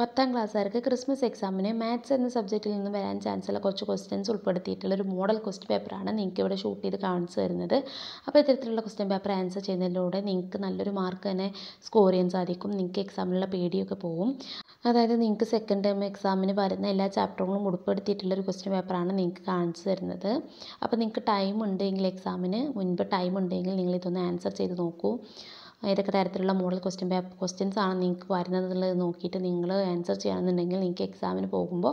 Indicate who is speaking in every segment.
Speaker 1: പത്താം ക്ലാസ്സുകാർക്ക് ക്രിസ്മസ് എക്സാമിന് മാത്സ് എന്ന സബ്ജക്റ്റിൽ നിന്ന് വരാൻ ചാൻസുള്ള കുറച്ച് ക്വസ്റ്റ്യൻസ് ഉൾപ്പെടുത്തിയിട്ടുള്ള ഒരു മോഡൽ ക്വസ്റ്റ്യൻ പേപ്പറാണ് നിങ്ങൾക്ക് ഇവിടെ ഷൂട്ട് ചെയ്ത് കാണിച്ചു തരുന്നത് അപ്പോൾ ഇത്തരത്തിലുള്ള ക്വസ്റ്റ്യൻ പേപ്പർ ആൻസർ ചെയ്യുന്നതിലൂടെ നിങ്ങൾക്ക് നല്ലൊരു മാർക്ക് തന്നെ സ്കോർ ചെയ്യാൻ സാധിക്കും നിങ്ങൾക്ക് എക്സാമിനുള്ള പേടിയൊക്കെ പോകും അതായത് നിങ്ങൾക്ക് സെക്കൻഡ് ടേം എക്സാമിന് വരുന്ന എല്ലാ ചാപ്റ്ററുകളും ഉൾപ്പെടുത്തിയിട്ടുള്ള ഒരു ക്വസ്റ്റ്യൻ പേപ്പറാണ് നിങ്ങൾക്ക് കാണിച്ചു തരുന്നത് അപ്പോൾ നിങ്ങൾക്ക് ടൈം ഉണ്ടെങ്കിൽ എക്സാമിന് മുൻപ് ടൈം ഉണ്ടെങ്കിൽ നിങ്ങൾ ഇതൊന്ന് ആൻസർ ചെയ്ത് നോക്കൂ ഏതൊക്കെ തരത്തിലുള്ള മോഡൽ ക്വസ്റ്റ്യൻ പേപ്പർ ക്വസ്റ്റ്യൻസ് ആണ് നിങ്ങൾക്ക് വരുന്നത് നോക്കിയിട്ട് നിങ്ങൾ ആൻസർ ചെയ്യുകയാണെന്നുണ്ടെങ്കിൽ നിങ്ങൾക്ക് എക്സാമിന് പോകുമ്പോൾ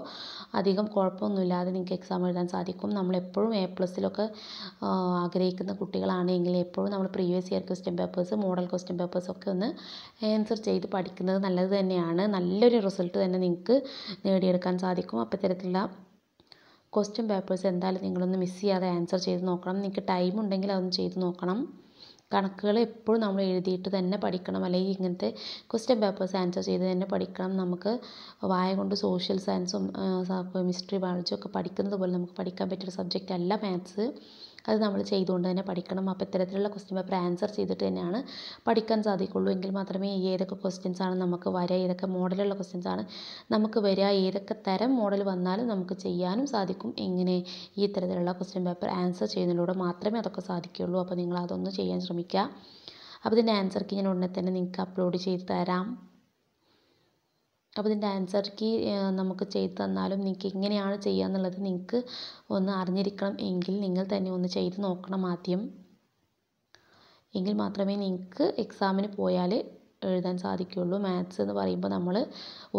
Speaker 1: അധികം കുഴപ്പമൊന്നുമില്ലാതെ നിങ്ങൾക്ക് എക്സാം എഴുതാൻ സാധിക്കും നമ്മളെപ്പോഴും എ പ്ലസ്സിലൊക്കെ ആഗ്രഹിക്കുന്ന കുട്ടികളാണെങ്കിൽ എപ്പോഴും നമ്മൾ previous year question papers model question പേപ്പേഴ്സൊക്കെ ഒന്ന് ആൻസർ ചെയ്ത് പഠിക്കുന്നത് നല്ലത് തന്നെയാണ് നല്ലൊരു റിസൾട്ട് തന്നെ നിങ്ങൾക്ക് നേടിയെടുക്കാൻ സാധിക്കും അപ്പോൾ ഇത്തരത്തിലുള്ള ക്വസ്റ്റ്യൻ പേപ്പേഴ്സ് എന്തായാലും നിങ്ങളൊന്ന് മിസ് ചെയ്യാതെ ആൻസർ ചെയ്ത് നോക്കണം നിങ്ങൾക്ക് ടൈം ഉണ്ടെങ്കിൽ അതൊന്ന് ചെയ്ത് നോക്കണം കണക്കുകൾ എപ്പോഴും നമ്മൾ എഴുതിയിട്ട് തന്നെ പഠിക്കണം അല്ലെങ്കിൽ ഇങ്ങനത്തെ ക്വസ്റ്റ്യൻ പേപ്പേഴ്സ് ആൻസർ ചെയ്ത് തന്നെ പഠിക്കണം നമുക്ക് വായ കൊണ്ട് സോഷ്യൽ സയൻസും കെമിസ്ട്രി ബയോളജിയും ഒക്കെ പഠിക്കുന്നത് പോലെ നമുക്ക് പഠിക്കാൻ പറ്റിയൊരു സബ്ജക്റ്റ് അല്ല മാത്സ് അത് നമ്മൾ ചെയ്തുകൊണ്ട് തന്നെ പഠിക്കണം അപ്പോൾ ഇത്തരത്തിലുള്ള ക്വസ്റ്റ്യൻ പേപ്പർ ആൻസർ ചെയ്തിട്ട് തന്നെയാണ് പഠിക്കാൻ സാധിക്കുള്ളൂ എങ്കിൽ മാത്രമേ ഏതൊക്കെ ക്വസ്റ്റ്യൻസ് ആണ് നമുക്ക് വരിക ഏതൊക്കെ മോഡലുള്ള ക്വസ്റ്റ്യൻസ് ആണ് നമുക്ക് വരിക ഏതൊക്കെ തരം മോഡൽ വന്നാലും നമുക്ക് ചെയ്യാനും സാധിക്കും എങ്ങനെ ഈ തരത്തിലുള്ള ക്വസ്റ്റ്യൻ പേപ്പർ ആൻസർ ചെയ്യുന്നതിലൂടെ മാത്രമേ അതൊക്കെ സാധിക്കുകയുള്ളൂ അപ്പോൾ നിങ്ങൾ അതൊന്ന് ചെയ്യാൻ ശ്രമിക്കുക അപ്പോൾ ഇതിൻ്റെ ആൻസർക്ക് ഞാൻ ഉടനെ തന്നെ നിങ്ങൾക്ക് അപ്ലോഡ് ചെയ്ത് തരാം അപ്പോൾ ഇതിൻ്റെ ആൻസർ കീ നമുക്ക് ചെയ്തു തന്നാലും നിങ്ങൾക്ക് എങ്ങനെയാണ് ചെയ്യുക എന്നുള്ളത് നിങ്ങൾക്ക് ഒന്ന് അറിഞ്ഞിരിക്കണം എങ്കിൽ നിങ്ങൾ തന്നെ ഒന്ന് ചെയ്ത് നോക്കണം ആദ്യം എങ്കിൽ മാത്രമേ നിങ്ങൾക്ക് എക്സാമിന് പോയാൽ എഴുതാൻ സാധിക്കുകയുള്ളൂ മാത്സ് എന്ന് പറയുമ്പോൾ നമ്മൾ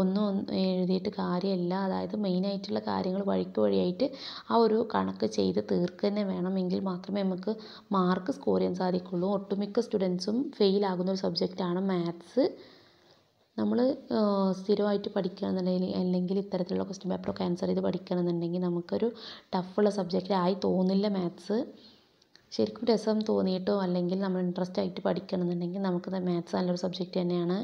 Speaker 1: ഒന്നും എഴുതിയിട്ട് കാര്യമല്ല അതായത് മെയിനായിട്ടുള്ള കാര്യങ്ങൾ വഴിക്ക് വഴിയായിട്ട് ആ ഒരു കണക്ക് ചെയ്ത് തീർക്ക് തന്നെ മാത്രമേ നമുക്ക് മാർക്ക് സ്കോർ ചെയ്യാൻ സാധിക്കുകയുള്ളൂ ഒട്ടുമിക്ക സ്റ്റുഡൻസും ഫെയിൽ ആകുന്ന ഒരു സബ്ജക്റ്റാണ് മാത്സ് നമ്മൾ സ്ഥിരമായിട്ട് പഠിക്കുകയാണെന്നുണ്ടെങ്കിൽ അല്ലെങ്കിൽ ഇത്തരത്തിലുള്ള ക്വസ്റ്റ്യൻ പേപ്പറൊക്കെ ആൻസർ ചെയ്ത് പഠിക്കുകയാണെന്നുണ്ടെങ്കിൽ നമുക്കൊരു ടഫുള്ള സബ്ജക്റ്റായി തോന്നില്ല മാത്സ് ശരിക്കും രസം തോന്നിയിട്ടോ അല്ലെങ്കിൽ നമ്മൾ ഇൻട്രസ്റ്റ് ആയിട്ട് പഠിക്കണമെന്നുണ്ടെങ്കിൽ നമുക്ക് മാത്സ് നല്ലൊരു സബ്ജക്റ്റ് തന്നെയാണ്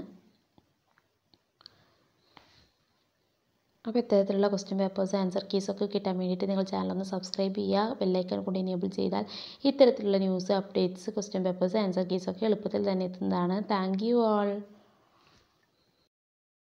Speaker 1: അപ്പോൾ ഇത്തരത്തിലുള്ള ക്വസ്റ്റ്യൻ പേപ്പേഴ്സ് ആൻസർ കീസൊക്കെ കിട്ടാൻ വേണ്ടിയിട്ട് നിങ്ങൾ ചാനൽ ഒന്ന് സബ്സ്ക്രൈബ് ചെയ്യുക ബെല്ലൈക്കൺ കൂടി എനേബിൾ ചെയ്താൽ ഇത്തരത്തിലുള്ള news updates question papers answer കീസൊക്കെ എളുപ്പത്തിൽ തന്നെ എത്തുന്നതാണ് താങ്ക് യു ആൾ